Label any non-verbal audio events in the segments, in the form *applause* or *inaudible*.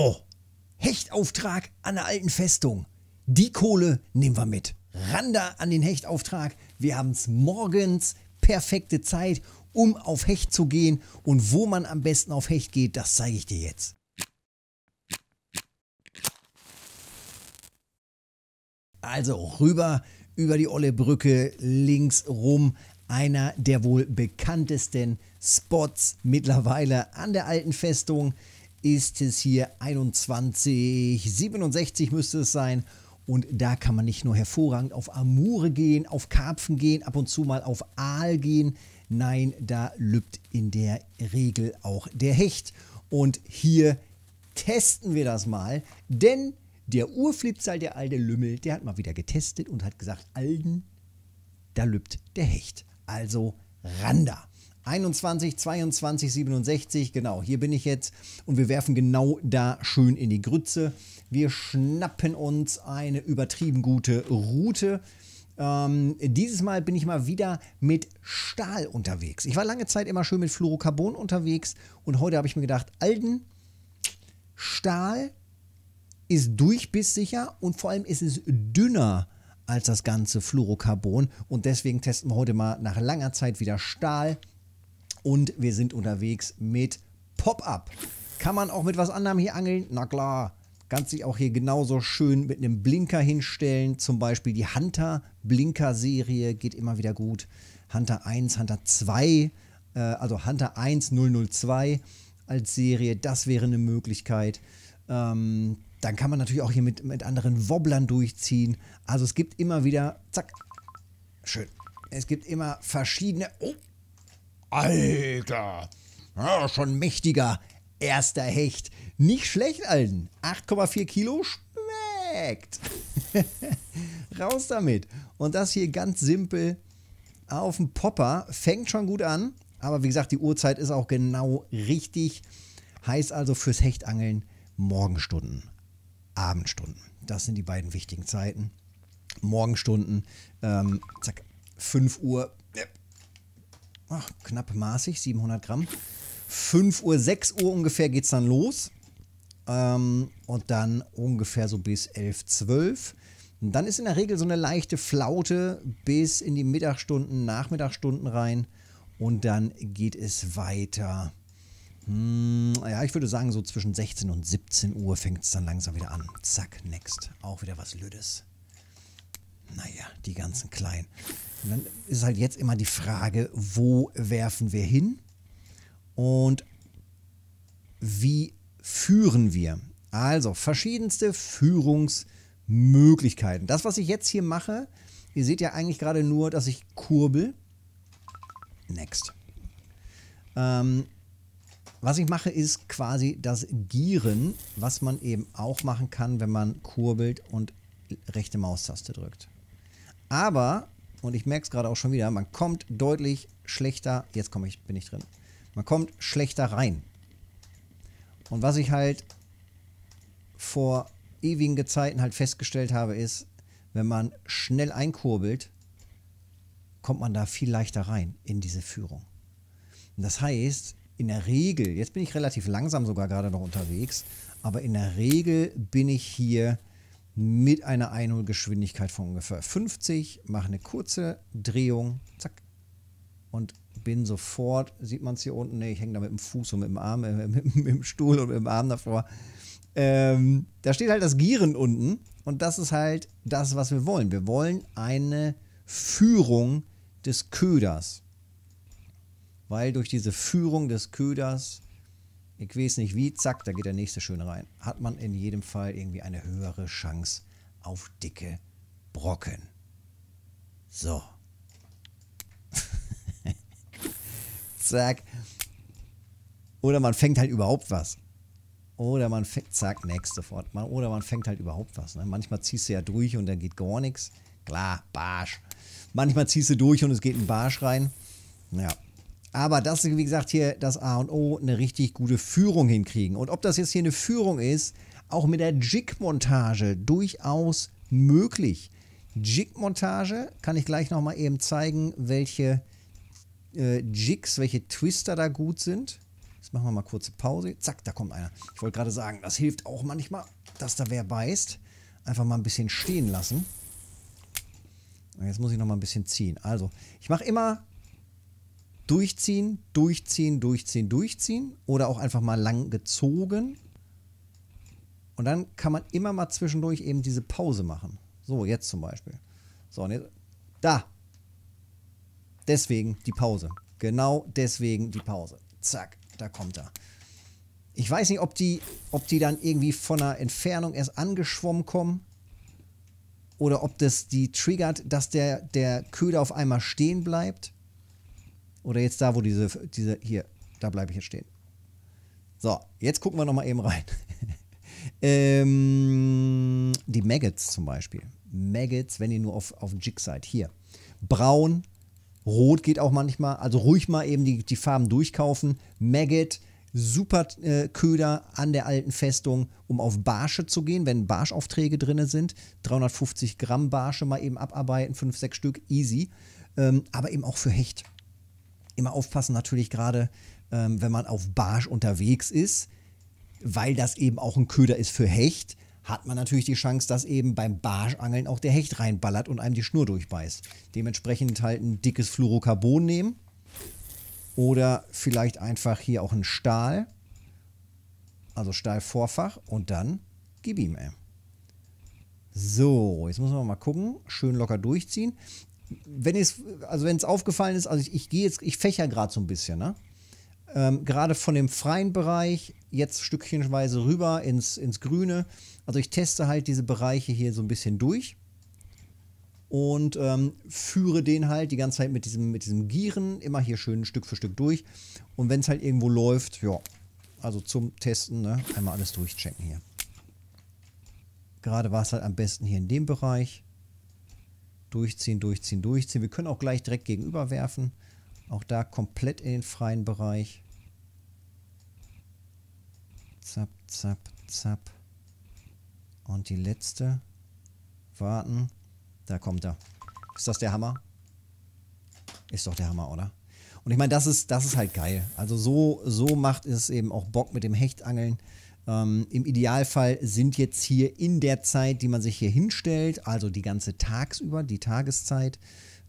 Oh, Hechtauftrag an der alten Festung. Die Kohle nehmen wir mit. Randa an den Hechtauftrag. Wir haben es morgens. Perfekte Zeit, um auf Hecht zu gehen. Und wo man am besten auf Hecht geht, das zeige ich dir jetzt. Also rüber über die Olle Brücke, links rum. Einer der wohl bekanntesten Spots mittlerweile an der alten Festung ist es hier 2167 müsste es sein. Und da kann man nicht nur hervorragend auf Amure gehen, auf Karpfen gehen, ab und zu mal auf Aal gehen. Nein, da lübt in der Regel auch der Hecht. Und hier testen wir das mal, denn der Urflipsal, der alte Lümmel, der hat mal wieder getestet und hat gesagt, Alden, da lübt der Hecht. Also Randa. 21, 22, 67, genau, hier bin ich jetzt. Und wir werfen genau da schön in die Grütze. Wir schnappen uns eine übertrieben gute Route. Ähm, dieses Mal bin ich mal wieder mit Stahl unterwegs. Ich war lange Zeit immer schön mit Fluorocarbon unterwegs und heute habe ich mir gedacht, Alden, Stahl ist durchbisssicher und vor allem ist es dünner als das ganze Fluorocarbon und deswegen testen wir heute mal nach langer Zeit wieder Stahl. Und wir sind unterwegs mit Pop-Up. Kann man auch mit was anderem hier angeln? Na klar. Kannst dich auch hier genauso schön mit einem Blinker hinstellen. Zum Beispiel die Hunter-Blinker-Serie geht immer wieder gut. Hunter 1, Hunter 2, äh, also Hunter 1 002 als Serie, das wäre eine Möglichkeit. Ähm, dann kann man natürlich auch hier mit, mit anderen Wobblern durchziehen. Also es gibt immer wieder, zack, schön. Es gibt immer verschiedene, oh, Alter, ja, schon mächtiger erster Hecht. Nicht schlecht, Alten. 8,4 Kilo schmeckt. *laughs* Raus damit. Und das hier ganz simpel auf dem Popper. Fängt schon gut an. Aber wie gesagt, die Uhrzeit ist auch genau richtig. Heißt also fürs Hechtangeln Morgenstunden, Abendstunden. Das sind die beiden wichtigen Zeiten. Morgenstunden, ähm, zack, 5 Uhr ach, knapp maßig, 700 Gramm. 5 Uhr, 6 Uhr ungefähr geht es dann los. Ähm, und dann ungefähr so bis 11, 12. Und dann ist in der Regel so eine leichte Flaute bis in die Mittagsstunden, Nachmittagsstunden rein. Und dann geht es weiter. Hm, ja, ich würde sagen, so zwischen 16 und 17 Uhr fängt es dann langsam wieder an. Zack, next. Auch wieder was Lüdes. Naja, die ganzen Kleinen. Und dann ist halt jetzt immer die Frage, wo werfen wir hin und wie führen wir? Also verschiedenste Führungsmöglichkeiten. Das, was ich jetzt hier mache, ihr seht ja eigentlich gerade nur, dass ich kurbel. Next. Ähm, was ich mache, ist quasi das Gieren, was man eben auch machen kann, wenn man kurbelt und rechte Maustaste drückt. Aber und ich merke es gerade auch schon wieder, man kommt deutlich schlechter, jetzt komme ich, bin ich drin, man kommt schlechter rein. Und was ich halt vor ewigen Gezeiten halt festgestellt habe, ist, wenn man schnell einkurbelt, kommt man da viel leichter rein in diese Führung. Und das heißt, in der Regel, jetzt bin ich relativ langsam sogar gerade noch unterwegs, aber in der Regel bin ich hier mit einer Einholgeschwindigkeit von ungefähr 50, mache eine kurze Drehung, zack, und bin sofort, sieht man es hier unten, nee, ich hänge da mit dem Fuß und mit dem Arm, äh, mit, mit, dem Stuhl und mit dem Arm davor. Ähm, da steht halt das Gieren unten und das ist halt das, was wir wollen. Wir wollen eine Führung des Köders, weil durch diese Führung des Köders ich weiß nicht wie, zack, da geht der nächste schön rein. Hat man in jedem Fall irgendwie eine höhere Chance auf dicke Brocken. So. *laughs* zack. Oder man fängt halt überhaupt was. Oder man fängt, zack, nächste fort. Man, oder man fängt halt überhaupt was. Ne? Manchmal ziehst du ja durch und dann geht gar nichts. Klar, Barsch. Manchmal ziehst du durch und es geht ein Barsch rein. Ja, aber das ist, wie gesagt, hier das A und O, eine richtig gute Führung hinkriegen. Und ob das jetzt hier eine Führung ist, auch mit der Jig-Montage durchaus möglich. Jig-Montage kann ich gleich nochmal eben zeigen, welche äh, Jigs, welche Twister da gut sind. Jetzt machen wir mal kurze Pause. Zack, da kommt einer. Ich wollte gerade sagen, das hilft auch manchmal, dass da wer beißt. Einfach mal ein bisschen stehen lassen. Jetzt muss ich nochmal ein bisschen ziehen. Also, ich mache immer durchziehen, durchziehen, durchziehen, durchziehen oder auch einfach mal lang gezogen. Und dann kann man immer mal zwischendurch eben diese Pause machen. So, jetzt zum Beispiel. So, und jetzt, da. Deswegen die Pause. Genau deswegen die Pause. Zack, da kommt er. Ich weiß nicht, ob die, ob die dann irgendwie von einer Entfernung erst angeschwommen kommen oder ob das die triggert, dass der, der Köder auf einmal stehen bleibt. Oder jetzt da, wo diese, diese hier, da bleibe ich jetzt stehen. So, jetzt gucken wir nochmal eben rein. *laughs* ähm, die Maggots zum Beispiel. Maggots, wenn ihr nur auf, auf Jig seid. Hier. Braun, rot geht auch manchmal. Also ruhig mal eben die, die Farben durchkaufen. Maggot, super äh, Köder an der alten Festung, um auf Barsche zu gehen, wenn Barschaufträge drin sind. 350 Gramm Barsche mal eben abarbeiten, 5, 6 Stück, easy. Ähm, aber eben auch für Hecht immer aufpassen, natürlich gerade, ähm, wenn man auf Barsch unterwegs ist, weil das eben auch ein Köder ist für Hecht, hat man natürlich die Chance, dass eben beim Barschangeln auch der Hecht reinballert und einem die Schnur durchbeißt. Dementsprechend halt ein dickes Fluorocarbon nehmen oder vielleicht einfach hier auch ein Stahl, also Stahlvorfach und dann gib ihm, ey. So, jetzt müssen wir mal gucken. Schön locker durchziehen wenn es, also wenn es aufgefallen ist, also ich, ich gehe jetzt, ich fächer gerade so ein bisschen, ne? Ähm, gerade von dem freien Bereich jetzt stückchenweise rüber ins, ins Grüne. Also ich teste halt diese Bereiche hier so ein bisschen durch und ähm, führe den halt die ganze Zeit mit diesem, mit diesem Gieren immer hier schön Stück für Stück durch. Und wenn es halt irgendwo läuft, ja, also zum Testen, ne, einmal alles durchchecken hier. Gerade war es halt am besten hier in dem Bereich. Durchziehen, durchziehen, durchziehen. Wir können auch gleich direkt gegenüber werfen. Auch da komplett in den freien Bereich. Zap, zap, zap. Und die letzte. Warten. Da kommt er. Ist das der Hammer? Ist doch der Hammer, oder? Und ich meine, das ist, das ist halt geil. Also so, so macht es eben auch Bock mit dem Hechtangeln. Ähm, Im Idealfall sind jetzt hier in der Zeit, die man sich hier hinstellt, also die ganze tagsüber, die Tageszeit,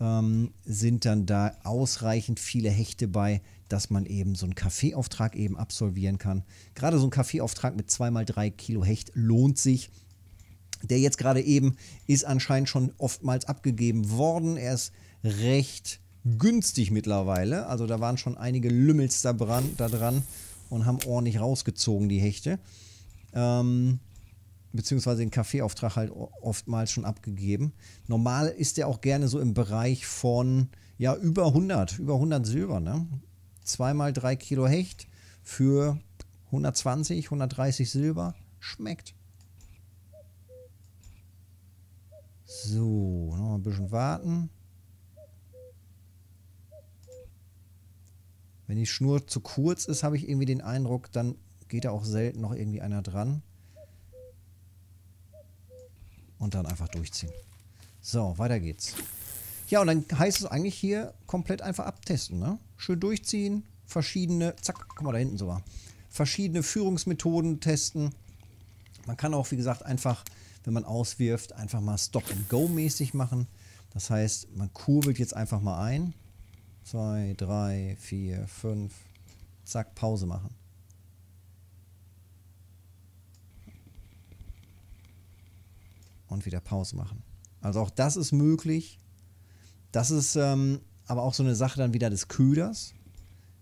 ähm, sind dann da ausreichend viele Hechte bei, dass man eben so einen Kaffeeauftrag eben absolvieren kann. Gerade so ein Kaffeeauftrag mit 2x3 Kilo Hecht lohnt sich. Der jetzt gerade eben ist anscheinend schon oftmals abgegeben worden. Er ist recht günstig mittlerweile. Also da waren schon einige Lümmels da, dran. Da dran und haben ordentlich rausgezogen, die Hechte. Ähm, beziehungsweise den Kaffeeauftrag halt oftmals schon abgegeben. Normal ist der auch gerne so im Bereich von, ja, über 100, über 100 Silber, ne? Zweimal drei Kilo Hecht für 120, 130 Silber. Schmeckt. So, noch ein bisschen warten. Wenn die Schnur zu kurz ist, habe ich irgendwie den Eindruck, dann geht da auch selten noch irgendwie einer dran. Und dann einfach durchziehen. So, weiter geht's. Ja, und dann heißt es eigentlich hier komplett einfach abtesten, ne? Schön durchziehen, verschiedene, zack, guck mal da hinten sogar, verschiedene Führungsmethoden testen. Man kann auch, wie gesagt, einfach, wenn man auswirft, einfach mal Stop-and-Go-mäßig machen. Das heißt, man kurbelt jetzt einfach mal ein 2, 3, 4, 5. Zack, Pause machen. Und wieder Pause machen. Also auch das ist möglich. Das ist ähm, aber auch so eine Sache dann wieder des Köders.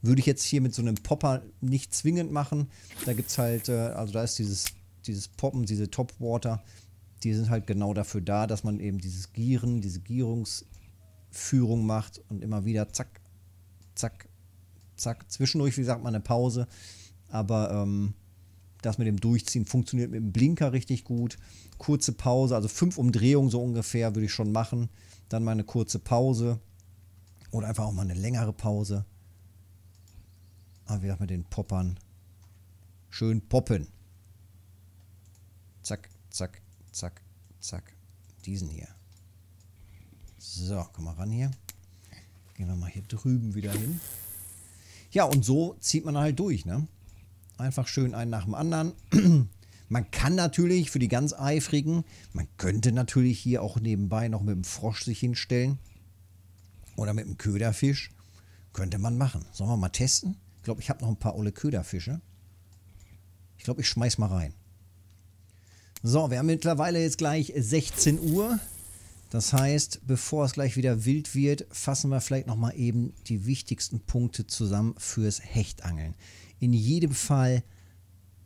Würde ich jetzt hier mit so einem Popper nicht zwingend machen. Da gibt es halt, äh, also da ist dieses, dieses Poppen, diese Topwater, die sind halt genau dafür da, dass man eben dieses Gieren, diese Gierungs- Führung macht und immer wieder zack, zack, zack. Zwischendurch, wie sagt man, eine Pause. Aber ähm, das mit dem Durchziehen funktioniert mit dem Blinker richtig gut. Kurze Pause, also fünf Umdrehungen so ungefähr würde ich schon machen. Dann mal eine kurze Pause oder einfach auch mal eine längere Pause. Aber wie gesagt, mit den Poppern schön poppen. Zack, zack, zack, zack. Diesen hier. So, komm mal ran hier. Gehen wir mal hier drüben wieder hin. Ja, und so zieht man halt durch, ne? Einfach schön einen nach dem anderen. *clears throat* Man kann natürlich für die ganz Eifrigen, man könnte natürlich hier auch nebenbei noch mit dem Frosch sich hinstellen. Oder mit dem Köderfisch. Könnte man machen. Sollen wir mal testen? Ich glaube, ich habe noch ein paar olle Köderfische. Ich glaube, ich schmeiß mal rein. So, wir haben mittlerweile jetzt gleich 16 Uhr. Das heißt, bevor es gleich wieder wild wird, fassen wir vielleicht nochmal eben die wichtigsten Punkte zusammen fürs Hechtangeln. In jedem Fall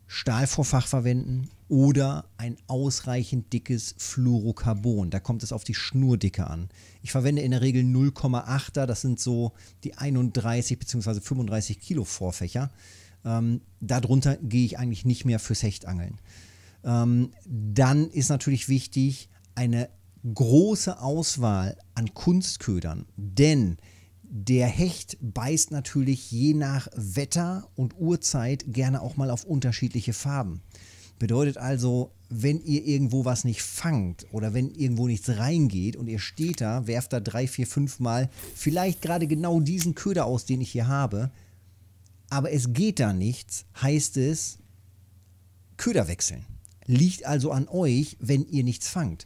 Stahlvorfach verwenden oder ein ausreichend dickes Fluorocarbon. Da kommt es auf die Schnurdicke an. Ich verwende in der Regel 0,8er, das sind so die 31 bzw. 35 Kilo Vorfächer. Ähm, darunter gehe ich eigentlich nicht mehr fürs Hechtangeln. Ähm, dann ist natürlich wichtig, eine große Auswahl an Kunstködern, denn der Hecht beißt natürlich je nach Wetter und Uhrzeit gerne auch mal auf unterschiedliche Farben. Bedeutet also, wenn ihr irgendwo was nicht fangt oder wenn irgendwo nichts reingeht und ihr steht da, werft da drei, vier, fünf Mal vielleicht gerade genau diesen Köder aus, den ich hier habe, aber es geht da nichts, heißt es Köder wechseln. Liegt also an euch, wenn ihr nichts fangt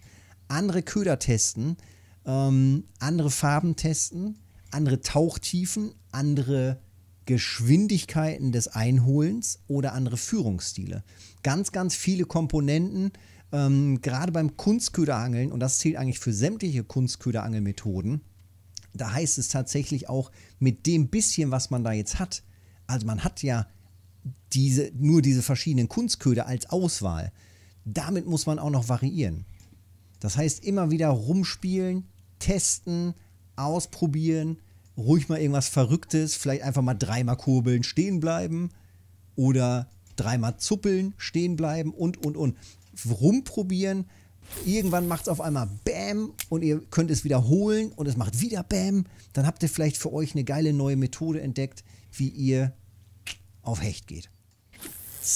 andere Köder testen, ähm, andere Farben testen, andere Tauchtiefen, andere Geschwindigkeiten des Einholens oder andere Führungsstile. Ganz, ganz viele Komponenten, ähm, gerade beim Kunstköderangeln, und das zählt eigentlich für sämtliche Kunstköderangelmethoden, da heißt es tatsächlich auch mit dem bisschen, was man da jetzt hat, also man hat ja diese, nur diese verschiedenen Kunstköder als Auswahl, damit muss man auch noch variieren. Das heißt, immer wieder rumspielen, testen, ausprobieren, ruhig mal irgendwas Verrücktes, vielleicht einfach mal dreimal kurbeln, stehen bleiben oder dreimal zuppeln, stehen bleiben und, und, und. Rumprobieren. Irgendwann macht es auf einmal Bam und ihr könnt es wiederholen und es macht wieder Bam. Dann habt ihr vielleicht für euch eine geile neue Methode entdeckt, wie ihr auf Hecht geht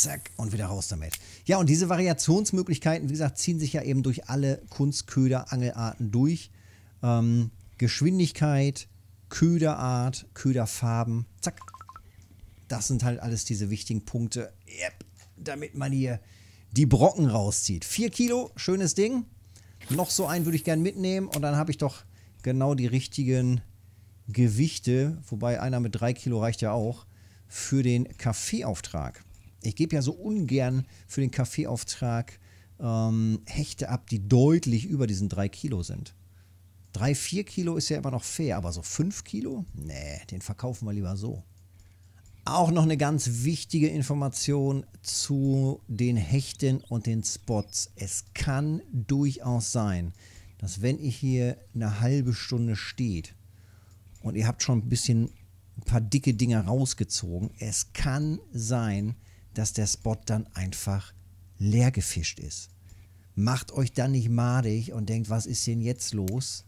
zack und wieder raus damit. Ja, und diese Variationsmöglichkeiten, wie gesagt, ziehen sich ja eben durch alle Kunstköder, Angelarten durch. Ähm, Geschwindigkeit, Köderart, Köderfarben, zack. Das sind halt alles diese wichtigen Punkte, yep, damit man hier die Brocken rauszieht. 4 Kilo, schönes Ding. Noch so einen würde ich gern mitnehmen und dann habe ich doch genau die richtigen Gewichte, wobei einer mit 3 Kilo reicht ja auch, für den Kaffeeauftrag ich gebe ja so ungern für den Kaffeeauftrag ähm, Hechte ab, die deutlich über diesen 3 Kilo sind. 3, 4 Kilo ist ja immer noch fair, aber so 5 Kilo? Nee, den verkaufen wir lieber so. Auch noch eine ganz wichtige Information zu den Hechten und den Spots. Es kann durchaus sein, dass wenn ihr hier eine halbe Stunde steht und ihr habt schon ein bisschen ein paar dicke Dinger rausgezogen, es kann sein, dass dass der Spot dann einfach leer gefischt ist. Macht euch dann nicht madig und denkt, was ist denn jetzt los?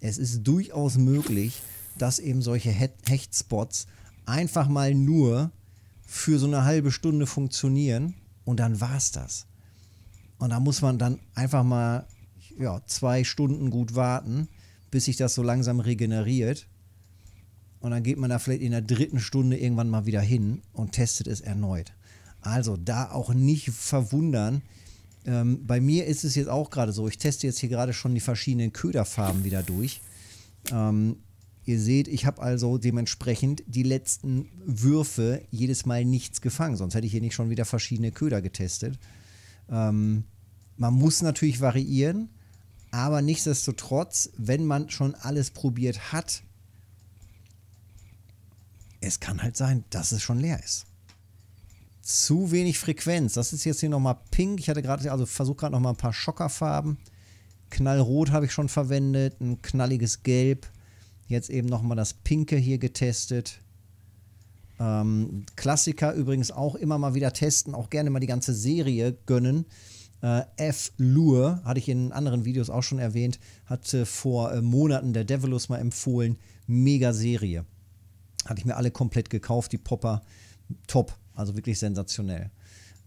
Es ist durchaus möglich, dass eben solche Hechtspots einfach mal nur für so eine halbe Stunde funktionieren und dann war es das. Und da muss man dann einfach mal ja, zwei Stunden gut warten, bis sich das so langsam regeneriert. Und dann geht man da vielleicht in der dritten Stunde irgendwann mal wieder hin und testet es erneut. Also da auch nicht verwundern. Ähm, bei mir ist es jetzt auch gerade so. Ich teste jetzt hier gerade schon die verschiedenen Köderfarben wieder durch. Ähm, ihr seht, ich habe also dementsprechend die letzten Würfe jedes Mal nichts gefangen. Sonst hätte ich hier nicht schon wieder verschiedene Köder getestet. Ähm, man muss natürlich variieren, aber nichtsdestotrotz, wenn man schon alles probiert hat, es kann halt sein, dass es schon leer ist. Zu wenig Frequenz. Das ist jetzt hier nochmal pink. Ich hatte gerade, also versuche gerade nochmal ein paar Schockerfarben. Knallrot habe ich schon verwendet, ein knalliges Gelb. Jetzt eben nochmal das Pinke hier getestet. Ähm, Klassiker übrigens auch immer mal wieder testen, auch gerne mal die ganze Serie gönnen. Äh, F. Lure, hatte ich in anderen Videos auch schon erwähnt, hatte vor äh, Monaten der Devilus mal empfohlen. Mega Serie. Hatte ich mir alle komplett gekauft, die Popper. Top. Also wirklich sensationell.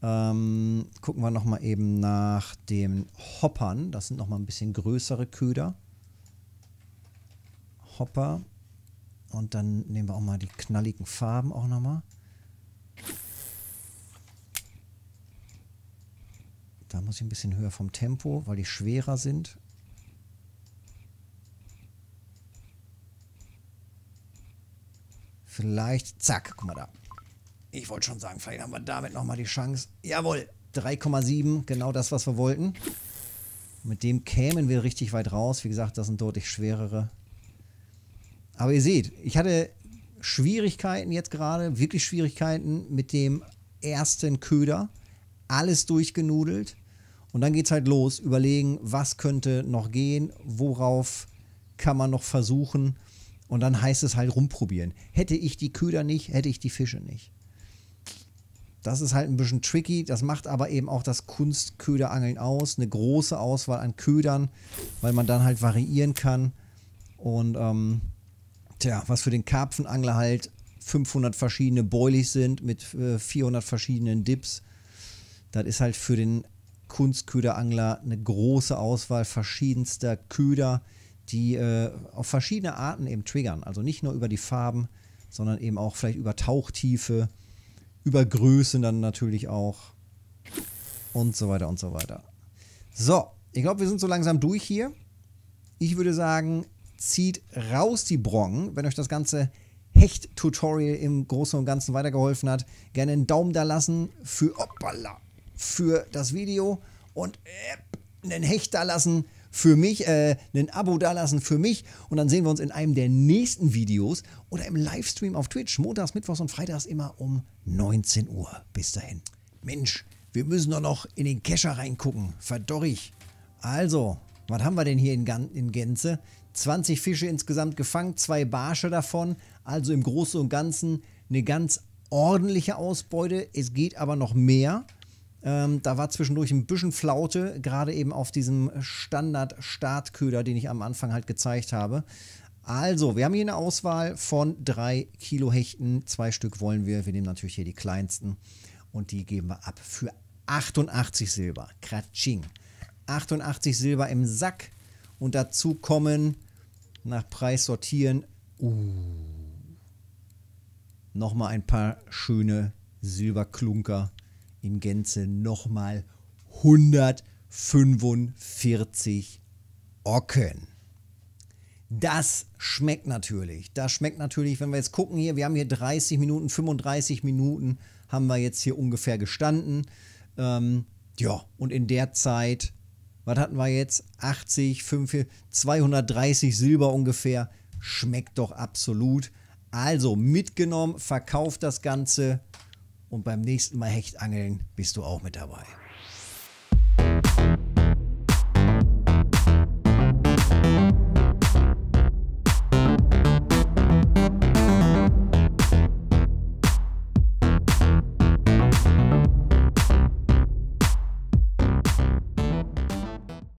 Ähm, gucken wir nochmal eben nach den Hoppern. Das sind nochmal ein bisschen größere Köder. Hopper. Und dann nehmen wir auch mal die knalligen Farben auch nochmal. Da muss ich ein bisschen höher vom Tempo, weil die schwerer sind. Vielleicht, zack, guck mal da. Ich wollte schon sagen, vielleicht haben wir damit nochmal die Chance. Jawohl, 3,7, genau das, was wir wollten. Mit dem kämen wir richtig weit raus. Wie gesagt, das sind deutlich schwerere. Aber ihr seht, ich hatte Schwierigkeiten jetzt gerade, wirklich Schwierigkeiten mit dem ersten Köder. Alles durchgenudelt. Und dann geht es halt los, überlegen, was könnte noch gehen, worauf kann man noch versuchen. Und dann heißt es halt rumprobieren. Hätte ich die Köder nicht, hätte ich die Fische nicht. Das ist halt ein bisschen tricky. Das macht aber eben auch das Kunstköderangeln aus. Eine große Auswahl an Ködern, weil man dann halt variieren kann. Und ähm, tja, was für den Karpfenangler halt 500 verschiedene Boilies sind mit äh, 400 verschiedenen Dips. Das ist halt für den Kunstköderangler eine große Auswahl verschiedenster Köder, die äh, auf verschiedene Arten eben triggern. Also nicht nur über die Farben, sondern eben auch vielleicht über Tauchtiefe über Größe dann natürlich auch und so weiter und so weiter. So, ich glaube, wir sind so langsam durch hier. Ich würde sagen, zieht raus die Brocken, wenn euch das Ganze Hecht-Tutorial im Großen und Ganzen weitergeholfen hat. Gerne einen Daumen da lassen für, opala, für das Video und äh, einen Hecht da lassen für mich, äh, ein Abo dalassen für mich und dann sehen wir uns in einem der nächsten Videos oder im Livestream auf Twitch, montags, mittwochs und freitags immer um 19 Uhr. Bis dahin. Mensch, wir müssen doch noch in den Kescher reingucken. Verdorrig. Also, was haben wir denn hier in, Gan in Gänze? 20 Fische insgesamt gefangen, zwei Barsche davon. Also im Großen und Ganzen eine ganz ordentliche Ausbeute. Es geht aber noch mehr. Ähm, da war zwischendurch ein bisschen Flaute, gerade eben auf diesem Standard-Startköder, den ich am Anfang halt gezeigt habe. Also, wir haben hier eine Auswahl von drei Kilo Hechten. Zwei Stück wollen wir. Wir nehmen natürlich hier die kleinsten. Und die geben wir ab für 88 Silber. Kratsching. 88 Silber im Sack. Und dazu kommen, nach Preis sortieren, uh, nochmal ein paar schöne Silberklunker in Gänze nochmal 145 Ocken. Das schmeckt natürlich. Das schmeckt natürlich, wenn wir jetzt gucken hier, wir haben hier 30 Minuten, 35 Minuten haben wir jetzt hier ungefähr gestanden. Ähm, ja, und in der Zeit, was hatten wir jetzt? 80, 5, 230 Silber ungefähr. Schmeckt doch absolut. Also mitgenommen, verkauft das Ganze und beim nächsten Mal Hechtangeln bist du auch mit dabei.